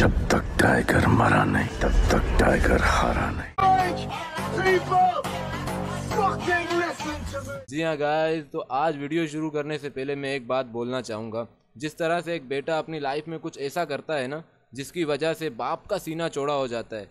जब तक टाइगर मरा नहीं तब तक टाइगर हारा नहीं जी हाँ गाय तो आज वीडियो शुरू करने से पहले मैं एक बात बोलना चाहूँगा जिस तरह से एक बेटा अपनी लाइफ में कुछ ऐसा करता है ना जिसकी वजह से बाप का सीना चौड़ा हो जाता है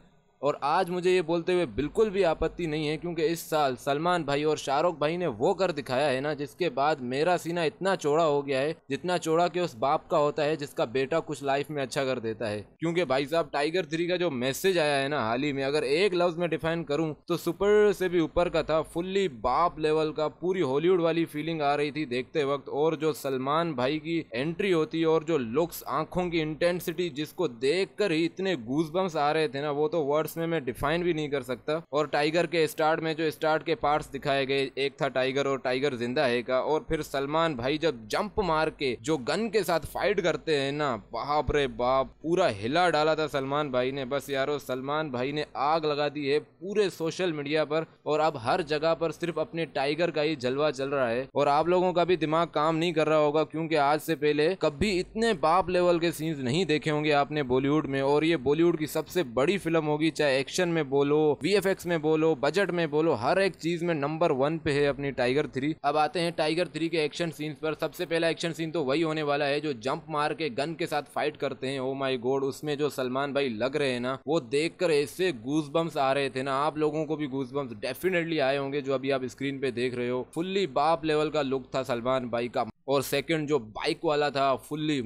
और आज मुझे ये बोलते हुए बिल्कुल भी आपत्ति नहीं है क्योंकि इस साल सलमान भाई और शाहरुख भाई ने वो कर दिखाया है ना जिसके बाद मेरा सीना इतना चौड़ा हो गया है जितना चौड़ा कि उस बाप का होता है जिसका बेटा कुछ लाइफ में अच्छा कर देता है क्योंकि भाई साहब टाइगर थ्री का जो मैसेज आया है ना हाल ही में अगर एक लफ्ज में डिफाइन करूँ तो सुपर से भी ऊपर का था फुल्ली बाप लेवल का पूरी हॉलीवुड वाली फीलिंग आ रही थी देखते वक्त और जो सलमान भाई की एंट्री होती और जो लुक्स आंखों की इंटेंसिटी जिसको देख कर ही इतने गूज आ रहे थे ना वो तो वर्ड पार्ट्स ने मैं डिफाइन भी नहीं कर सकता और टाइगर के स्टार्ट में जो स्टार्ट के पार्ट्स दिखाए गए एक था टाइगर और टाइगर जिंदा है का और फिर सलमान भाई जब जंप मार के जो गन के साथ फाइट करते हैं ना बाप रे बाप पूरा हिला डाला था सलमान भाई ने बस यारो सलमान भाई ने आग लगा दी है पूरे सोशल मीडिया पर और अब हर जगह पर सिर्फ अपने टाइगर का ही जलवा चल रहा है और आप लोगों का भी दिमाग काम नहीं कर रहा होगा क्योंकि आज से पहले कभी इतने बाप लेवल के सीन्स नहीं देखे होंगे आपने बॉलीवुड में और ये बॉलीवुड की सबसे बड़ी फिल्म होगी चाहे एक्शन में बोलो वी में बोलो बजट में बोलो हर एक चीज में नंबर वन पे है अपनी टाइगर थ्री अब आते हैं टाइगर थ्री के एक्शन सीन्स पर सबसे पहला एक्शन सीन तो वही होने वाला है जो जंप मार के गन के साथ फाइट करते हैं ओ माई गोड उसमें जो सलमान भाई लग रहे हैं ना वो देख कर ऐसे गूस आ रहे थे ना आप लोगों को भी गूस डेफिनेटली आए होंगे जो अभी आप स्क्रीन पे देख रहे हो फुल्ली बाप लेवल का लुक था सलमान भाई का और सेकंड जो बाइक वाला था फुल्ली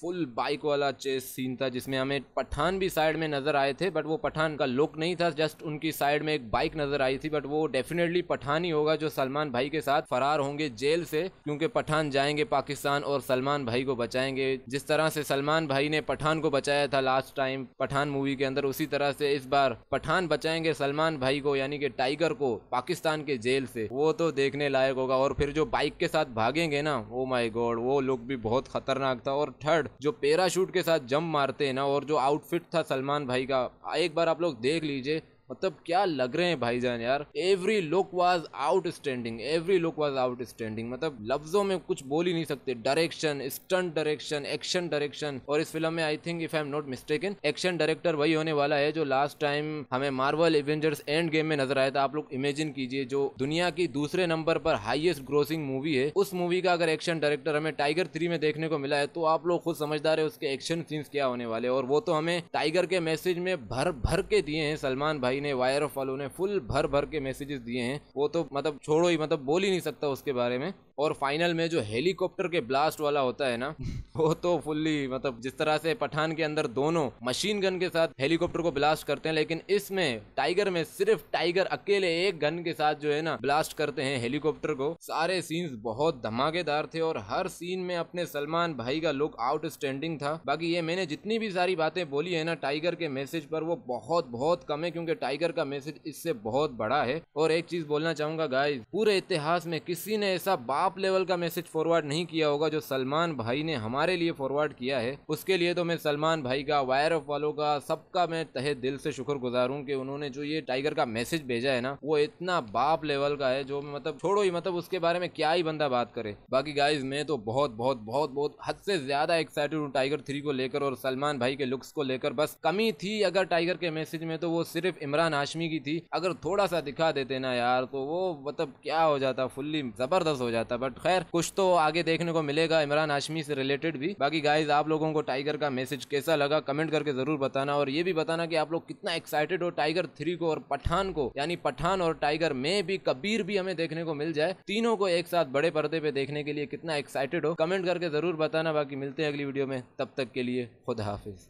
फुल बाइक वाला चेस सीन था जिसमें हमें पठान भी साइड में नज़र आए थे बट वो पठान का लुक नहीं था जस्ट उनकी साइड में एक बाइक नज़र आई थी बट वो डेफिनेटली पठान ही होगा जो सलमान भाई के साथ फरार होंगे जेल से क्योंकि पठान जाएंगे पाकिस्तान और सलमान भाई को बचाएंगे जिस तरह से सलमान भाई ने पठान को बचाया था लास्ट टाइम पठान मूवी के अंदर उसी तरह से इस बार पठान बचाएंगे सलमान भाई को यानी कि टाइगर को पाकिस्तान के जेल से वो तो देखने लायक होगा और फिर जो बाइक के साथ भागेंगे ना ओ माय गॉड वो लुक भी बहुत खतरनाक था और थर्ड जो पैराशूट के साथ जंप मारते हैं ना और जो आउटफिट था सलमान भाई का एक बार आप लोग देख लीजिए मतलब क्या लग रहे हैं भाईजान यार every look was outstanding every look was outstanding मतलब लफ्जों में कुछ बोल ही नहीं सकते direction stunt direction action direction और इस फिल्म में I think if I am not in action director वही होने वाला है जो लास्ट टाइम हमें मार्वल एवेंजर्स एंड गेम में नजर आया था आप लोग इमेजिन कीजिए जो दुनिया की दूसरे नंबर पर हाइएस्ट ग्रोसिंग मूवी है उस मूवी का अगर एक्शन डायरेक्टर हमें टाइगर थ्री में देखने को मिला है तो आप लोग खुद समझदार है उसके एक्शन सीन्स क्या होने वाले और वो तो हमें टाइगर के मैसेज में भर भर के दिए हैं सलमान भाई भाई ने वायर ऑफ वालों ने फुल भर भर के मैसेजेस दिए हैं वो तो मतलब छोड़ो ही मतलब बोल ही नहीं सकता उसके बारे में और फाइनल में जो हेलीकॉप्टर के ब्लास्ट वाला होता है ना वो तो फुल्ली मतलब जिस तरह से पठान के अंदर दोनों मशीन गन के साथ हेलीकॉप्टर को ब्लास्ट करते हैं लेकिन इसमें टाइगर में सिर्फ टाइगर अकेले एक गन के साथ जो है ना ब्लास्ट करते हैं हेलीकॉप्टर को सारे सीन्स बहुत धमाकेदार थे और हर सीन में अपने सलमान भाई का लुक आउटस्टैंडिंग था बाकी ये मैंने जितनी भी सारी बातें बोली है ना टाइगर के मैसेज पर वो बहुत बहुत कम है क्योंकि टाइगर का मैसेज इससे बहुत बड़ा है और एक चीज बोलना चाहूंगा गाइज पूरे इतिहास में किसी ने ऐसा बाप लेवल का मैसेज फॉरवर्ड नहीं किया होगा जो सलमान भाई ने हमारे लिए फॉरवर्ड किया है उसके लिए तो मैं सलमान भाई का वायर ऑफ वालों का सबका मैं तहे दिल से शुक्र गुजार हूँ उन्होंने जो ये टाइगर का मैसेज भेजा है ना वो इतना बाप लेवल का है जो मतलब छोड़ो ही मतलब उसके बारे में क्या ही बंदा बात करे बाकी गाइज मैं तो बहुत बहुत बहुत बहुत हद से ज्यादा एक्साइटेड हूँ टाइगर थ्री को लेकर और सलमान भाई के लुक्स को लेकर बस कमी थी अगर टाइगर के मैसेज में तो वो सिर्फ इमरान इमरान हाशमी की थी अगर थोड़ा सा दिखा देते ना यार तो वो मतलब क्या हो जाता फुल्ली जबरदस्त हो जाता बट खैर कुछ तो आगे देखने को मिलेगा इमरान हाशमी से रिलेटेड भी बाकी गाइज आप लोगों को टाइगर का मैसेज कैसा लगा कमेंट करके जरूर बताना और ये भी बताना की आप लोग कितना एक्साइटेड हो टाइगर थ्री को और पठान को यानी पठान और टाइगर में भी कबीर भी हमें देखने को मिल जाए तीनों को एक साथ बड़े पर्दे पे देखने के लिए कितना एक्साइटेड हो कमेंट करके जरूर बताना बाकी मिलते हैं अगली वीडियो में तब तक के लिए खुदा हाफिज